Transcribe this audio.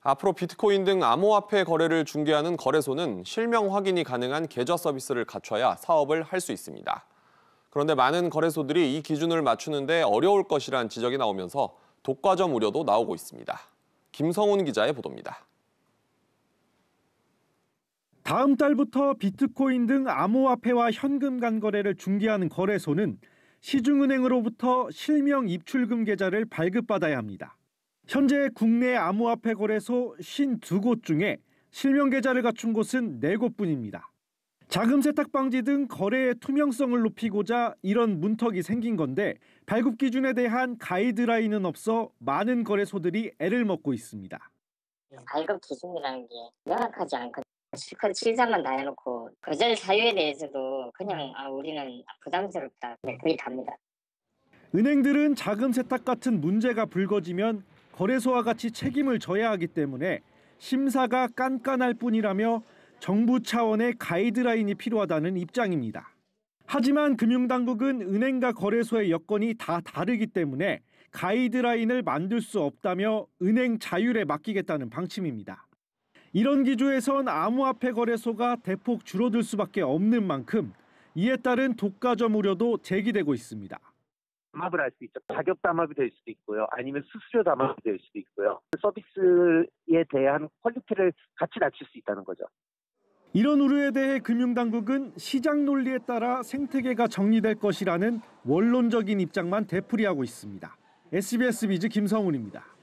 앞으로 비트코인 등 암호화폐 거래를 중개하는 거래소는 실명 확인이 가능한 계좌 서비스를 갖춰야 사업을 할 수 있습니다. 그런데 많은 거래소들이 이 기준을 맞추는데 어려울 것이란 지적이 나오면서 독과점 우려도 나오고 있습니다. 김성훈 기자의 보도입니다. 다음 달부터 비트코인 등 암호화폐와 현금 간 거래를 중개하는 거래소는 시중은행으로부터 실명 입출금 계좌를 발급받아야 합니다. 현재 국내 암호화폐 거래소 52곳 중에 실명 계좌를 갖춘 곳은 4곳뿐입니다. 자금 세탁 방지 등 거래의 투명성을 높이고자 이런 문턱이 생긴 건데 발급 기준에 대한 가이드라인은 없어 많은 거래소들이 애를 먹고 있습니다. 발급 기준이라는 게 명확하지 않거든요. 실컷 실사만 다 해놓고 거절 사유에 대해서도 그냥 아, 우리는 부담스럽다. 네, 거 답니다. 은행들은 자금 세탁 같은 문제가 불거지면 거래소와 같이 책임을 져야 하기 때문에 심사가 깐깐할 뿐이라며 정부 차원의 가이드라인이 필요하다는 입장입니다. 하지만 금융당국은 은행과 거래소의 여건이 다 다르기 때문에 가이드라인을 만들 수 없다며 은행 자율에 맡기겠다는 방침입니다. 이런 기조에선 암호화폐 거래소가 대폭 줄어들 수밖에 없는 만큼 이에 따른 독과점 우려도 제기되고 있습니다. 담합을 할 수 있죠. 가격 담합이 될 수도 있고요. 아니면 수수료 담합이 될 수도 있고요. 서비스에 대한 퀄리티를 같이 낮출 수 있다는 거죠. 이런 우려에 대해 금융당국은 시장 논리에 따라 생태계가 정리될 것이라는 원론적인 입장만 되풀이하고 있습니다. SBS 비즈 김성훈입니다.